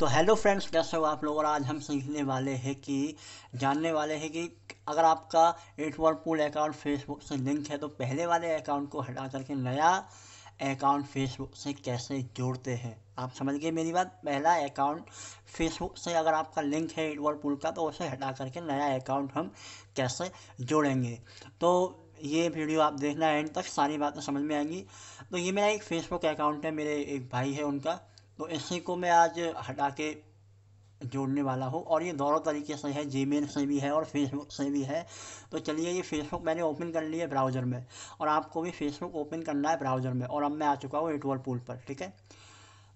तो hello friends कैसे हो आप लोग और आज हम सीखने वाले हैं कि जानने वाले हैं कि अगर आपका एट वर्लपूल अकाउंट फेसबुक से लिंक है तो पहले वाले अकाउंट को हटा करके नया अकाउंट फेसबुक से कैसे जोड़ते हैं आप समझ गए मेरी बात पहला अकाउंट फेसबुक से अगर आपका लिंक है एट वर्लपूल का तो उसे हटा करके नया अकाउंट हम कैसे जोड़ेंगे तो ये वीडियो आप देखना एंड तक सारी बातें समझ में आएंगी तो ये मेरा एक फेसबुक अकाउंट है मेरे एक भाई है उनका तो इसी को मैं आज हटा के जोड़ने वाला हूँ और ये दोनों तरीके से है जीमेल से भी है और फेसबुक से भी है तो चलिए ये फेसबुक मैंने ओपन कर लिया है ब्राउज़र में और आपको भी फेसबुक ओपन करना है ब्राउज़र में और अब मैं आ चुका हूँ एटवल पुल पर ठीक है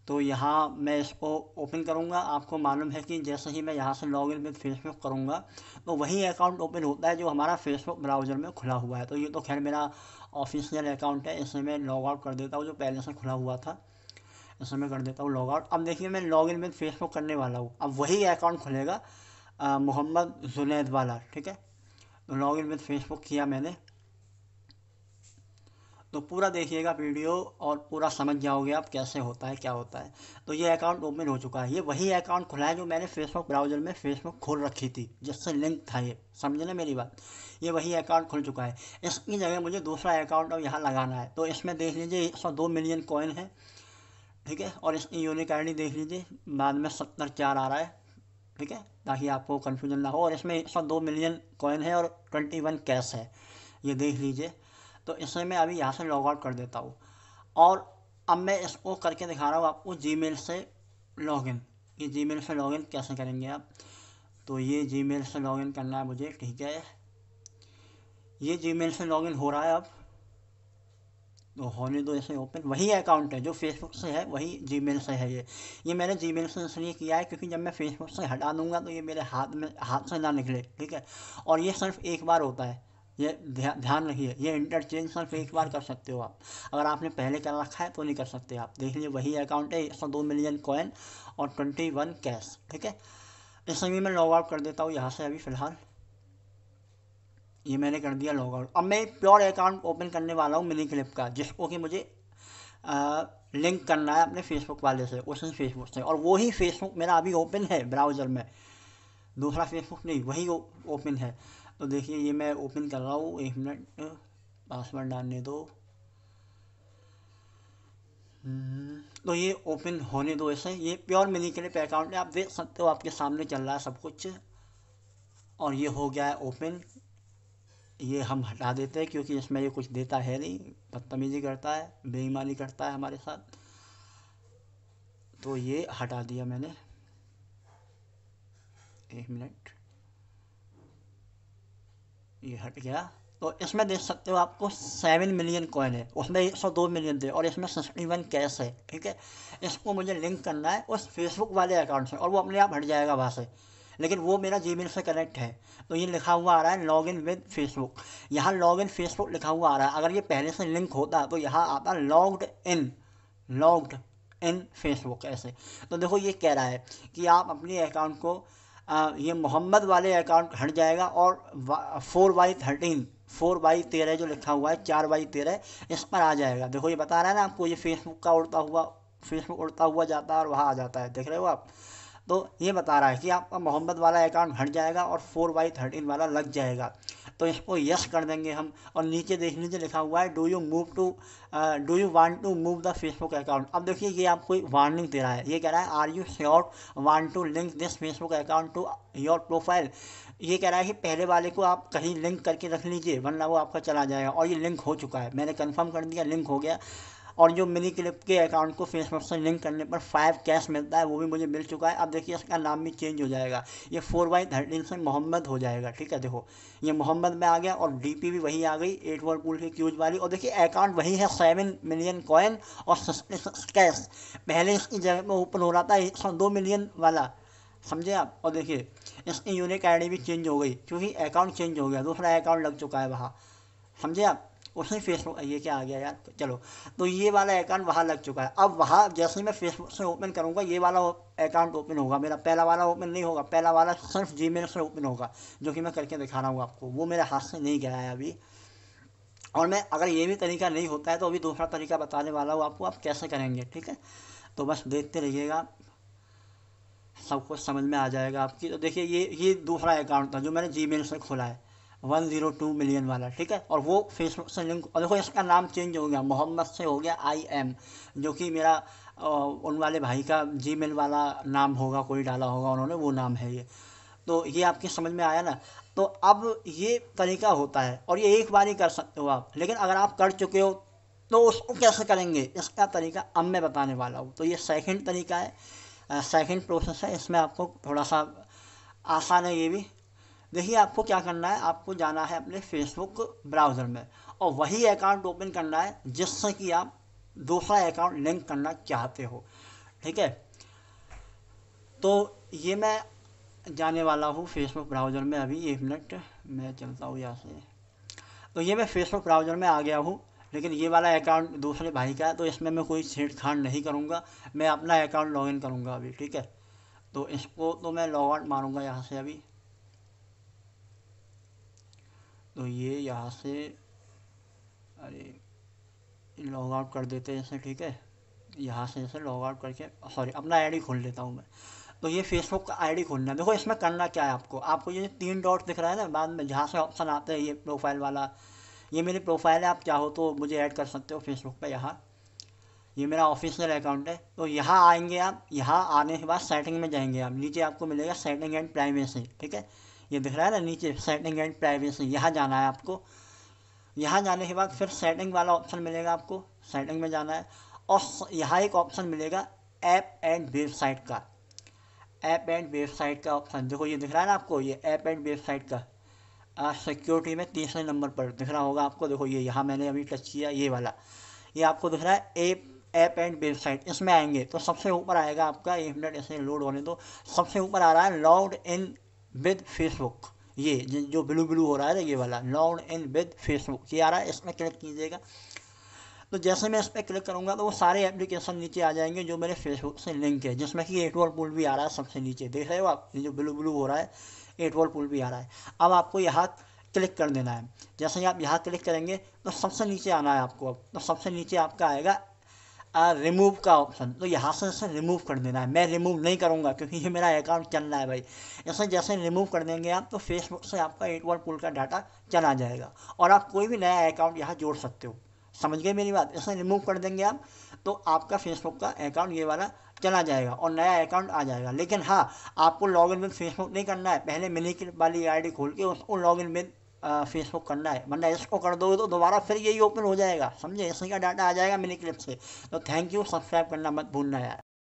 तो यहाँ मैं इसको ओपन करूँगा आपको मालूम है कि जैसे ही मैं यहाँ से लॉग इन में फेसबुक करूँगा तो वही अकाउंट ओपन होता है जो हमारा फेसबुक ब्राउज़र में खुला हुआ है तो ये तो खैर मेरा ऑफिशियल अकाउंट है इसे मैं लॉग आउट कर देता हूँ जो पहले से खुला हुआ था उसमें कर देता हूँ लॉग आउट अब देखिए मैं लॉग इन विद फेसबुक करने वाला हूँ अब वही अकाउंट खुलेगा मोहम्मद जुनेद वाला ठीक है तो लॉग इन विद फेसबुक किया मैंने तो पूरा देखिएगा वीडियो और पूरा समझ जाओगे आप कैसे होता है क्या होता है तो ये अकाउंट ओपन हो चुका है ये वही अकाउंट खुला है जो मैंने फेसबुक ब्राउज़र में फेसबुक खोल रखी थी जिससे लिंक था ये समझे ना मेरी बात ये वही अकाउंट खुल चुका है इसकी जगह मुझे दूसरा अकाउंट अब यहाँ लगाना है तो इसमें देख लीजिए एक मिलियन कॉइन है ठीक है और इसकी यूनिक आईडी देख लीजिए बाद में सत्तर चार आ रहा है ठीक है ताकि आपको कन्फ्यूजन ना हो और इसमें एक सौ दो मिलियन कॉइन है और ट्वेंटी वन कैश है ये देख लीजिए तो इसे मैं अभी यहाँ से लॉग आउट कर देता हूँ और अब मैं इसको करके दिखा रहा हूँ आपको जी से लॉगिन ये जी से लॉगिन कैसे करेंगे आप तो ये जी से लॉगिन करना है मुझे ठीक है ये जी से लॉगिन हो रहा है अब तो होने दो इसे ओपन वही अकाउंट है जो फेसबुक से है वही जीमेल से है ये ये मैंने जीमेल से इसलिए किया है क्योंकि जब मैं फेसबुक से हटा दूंगा तो ये मेरे हाथ में हाथ से ना निकले ठीक है और ये सिर्फ एक बार होता है ये ध्या, ध्यान रखिए ये इंटरचेंज सिर्फ एक बार कर सकते हो आप अगर आपने पहले कर रखा है तो नहीं कर सकते आप देख लीजिए वही अकाउंट है सौ दो मिलियन कॉइन और ट्वेंटी वन कैश ठीक है इस समय मैं लॉग आउट कर देता हूँ यहाँ से अभी फ़िलहाल ये मैंने कर दिया लॉग आउट अब मैं प्योर अकाउंट ओपन करने वाला हूँ मिनी क्लिप का जिसको कि मुझे आ, लिंक करना है अपने फेसबुक वाले से उसी फेसबुक से और वही फेसबुक मेरा अभी ओपन है ब्राउज़र में दूसरा फेसबुक नहीं वही ओपन है तो देखिए ये मैं ओपन कर रहा हूँ एक मिनट पासवर्ड डालने दो हम्म, तो ये ओपन होने दो ऐसे ये प्योर मिनी क्लिप अकाउंट है आप देख सकते हो आपके सामने चल रहा है सब कुछ और ये हो गया है ओपन ये हम हटा देते हैं क्योंकि इसमें ये कुछ देता है नहीं बदतमीज़ी करता है बेईमानी करता है हमारे साथ तो ये हटा दिया मैंने एक मिनट ये हट गया तो इसमें देख सकते हो आपको सेवन मिलियन कॉइन है उसमें एक सौ दो मिलियन थे और इसमें सिक्सटी वन कैश है ठीक है इसको मुझे लिंक करना है उस फेसबुक वाले अकाउंट से और वो अपने आप हट जाएगा वहाँ से लेकिन वो मेरा जी से कनेक्ट है तो ये लिखा हुआ आ रहा है लॉग इन विद फेसबुक यहाँ लॉग इन फेसबुक लिखा हुआ आ रहा है अगर ये पहले से लिंक होता तो यहाँ आता logged in logged in Facebook ऐसे तो देखो ये कह रहा है कि आप अपने अकाउंट को आ, ये मोहम्मद वाले अकाउंट हट जाएगा और four by thirteen four by तेरह जो लिखा हुआ है चार बाई तेरह इस पर आ जाएगा देखो ये बता रहा है ना आपको ये फेसबुक का उड़ता हुआ फेसबुक उड़ता हुआ जाता है और वहाँ आ जाता है देख रहे हो आप तो ये बता रहा है कि आपका मोहम्मद वाला अकाउंट घट जाएगा और फोर बाई थर्टीन वाला लग जाएगा तो इसको यस कर देंगे हम और नीचे देख लीजिए लिखा हुआ है do you move to do you want to move the Facebook account अब देखिए ये आपको वार्निंग दे रहा है ये कह रहा है are you sure want to link this Facebook account to your profile ये कह रहा है कि पहले वाले को आप कहीं लिंक करके रख लीजिए वरना वो आपका चला जाएगा और ये लिंक हो चुका है मैंने कन्फर्म कर दिया लिंक हो गया और जो मिनी क्लिप के अकाउंट को फेसबुक से लिंक करने पर फाइव कैश मिलता है वो भी मुझे मिल चुका है अब देखिए इसका नाम भी चेंज हो जाएगा ये फोर बाई थर्टीन से मोहम्मद हो जाएगा ठीक है देखो ये मोहम्मद में आ गया और डी भी वही आ गई एट वर्ड पूल की क्यूज वाली और देखिए अकाउंट वही है सेवन मिलियन कॉइन और कैश पहले इसकी जगह में ओपन हो रहा था एक सौ दो मिलियन वाला समझे आप और देखिए इसकी यूनिक आई भी चेंज हो गई क्योंकि अकाउंट चेंज हो गया दूसरा अकाउंट लग चुका है वहाँ समझे आप उसी फेसबुक ये क्या आ गया यार चलो तो ये वाला अकाउंट वहाँ लग चुका है अब वहाँ जैसे ही मैं फेसबुक से ओपन करूँगा ये वाला अकाउंट ओपन होगा मेरा पहला वाला ओपन नहीं होगा पहला वाला सिर्फ जी से ओपन होगा जो कि मैं करके दिखा रहा हूँ आपको वो मेरे हाथ से नहीं गया है अभी और मैं अगर ये भी तरीका नहीं होता है तो अभी दूसरा तरीका बताने वाला हूँ आपको आप कैसे करेंगे ठीक है तो बस देखते रहिएगा सब कुछ समझ में आ जाएगा आपकी तो देखिए ये ये दूसरा अकाउंट था जो मैंने जी से खोला है वन जीरो टू मिलियन वाला ठीक है और वो फेसबुक से लिंक और देखो इसका नाम चेंज हो गया मोहम्मद से हो गया आई एम जो कि मेरा उन वाले भाई का जी मेल वाला नाम होगा कोई डाला होगा उन्होंने वो नाम है ये तो ये आपके समझ में आया ना तो अब ये तरीका होता है और ये एक बार ही कर सकते हो आप लेकिन अगर आप कर चुके हो तो उसको कैसे करेंगे इसका तरीका अब मैं बताने वाला हूँ तो ये सेकंड तरीका है सेकंड प्रोसेस है इसमें आपको थोड़ा सा आसान है ये भी देखिए आपको क्या करना है आपको जाना है अपने फेसबुक ब्राउज़र में और वही अकाउंट ओपन करना है जिससे कि आप दूसरा अकाउंट लिंक करना चाहते हो ठीक है तो ये मैं जाने वाला हूँ फेसबुक ब्राउज़र में अभी एक मिनट मैं चलता हूँ यहाँ से तो ये मैं फेसबुक ब्राउज़र में आ गया हूँ लेकिन ये वाला अकाउंट दूसरे भाई का है तो इसमें मैं कोई छेड़छाड़ नहीं करूँगा मैं अपना अकाउंट लॉगिन करूँगा अभी ठीक है तो इसको तो मैं लॉग आउट मारूँगा यहाँ से अभी तो ये यहाँ से अरे लॉग आउट कर देते हैं इसे ठीक है यहाँ से इसे लॉग आउट करके सॉरी अपना आईडी खोल लेता हूँ मैं तो ये फेसबुक का आईडी खोलना है देखो इसमें करना क्या है आपको आपको ये तीन डॉट दिख रहा है ना बाद में जहाँ से ऑप्शन आते हैं ये प्रोफाइल वाला ये मेरी प्रोफाइल है आप चाहो तो मुझे ऐड कर सकते हो फेसबुक पर यहाँ ये मेरा ऑफिशियल अकाउंट है तो यहाँ आएंगे आप यहाँ आने के बाद सेटिंग में जाएंगे आप नीचे आपको मिलेगा सेटिंग एंड प्राइवेसी ठीक है ये दिख रहा है ना नीचे सेटिंग एंड प्राइवेसी यहाँ जाना है आपको यहाँ जाने के बाद फिर सेटिंग वाला ऑप्शन मिलेगा आपको सेटिंग में जाना है और यहाँ एक ऑप्शन मिलेगा ऐप एंड वेबसाइट का ऐप एंड वेबसाइट का ऑप्शन देखो ये दिख रहा है ना आपको ये ऐप एंड वेबसाइट का सिक्योरिटी में तीसरे नंबर पर दिख रहा होगा आपको देखो ये यहाँ मैंने अभी टच किया ये वाला ये आपको दिख रहा है ऐप ऐप एंड वेबसाइट इसमें आएंगे तो सबसे ऊपर आएगा आपका एक मिनट इसे लोड होने दो सबसे ऊपर आ रहा है लॉग इन विद फेसबुक ये जो ब्लू ब्लू हो रहा है ये वाला लॉन्ग इन विद फेसबुक ये आ रहा है इसमें क्लिक कीजिएगा तो जैसे मैं इस पर क्लिक करूँगा तो वो सारे एप्लीकेशन नीचे आ जाएंगे जो मेरे फेसबुक से लिंक है जिसमें कि वॉल पुल भी आ रहा है सबसे नीचे देख रहे हो आप ये जो ब्लू ब्लू हो रहा है वॉल पुल भी आ रहा है अब आपको यहाँ क्लिक कर देना है जैसे ही आप यहाँ क्लिक करेंगे तो सबसे नीचे आना है आपको अब तो सबसे नीचे आपका आएगा रिमूव का ऑप्शन तो यहाँ से इसे रिमूव कर देना है मैं रिमूव नहीं करूँगा क्योंकि ये मेरा अकाउंट चल रहा है भाई ऐसे जैसे रिमूव कर देंगे आप तो फेसबुक से आपका एक बार पुल का डाटा चला जाएगा और आप कोई भी नया अकाउंट यहाँ जोड़ सकते हो समझ गए मेरी बात ऐसे रिमूव कर देंगे आप तो आपका फेसबुक का अकाउंट ये वाला चला जाएगा और नया अकाउंट आ जाएगा लेकिन हाँ आपको लॉगिन विद फेसबुक नहीं करना है पहले मिनी वाली आईडी खोल के उसको लॉगिन विद फेसबुक करना है वरना इसको कर दोगे तो दोबारा फिर यही ओपन हो जाएगा समझे इसी का डाटा आ जाएगा मेरी क्लिप से तो थैंक यू सब्सक्राइब करना मत भूलना यार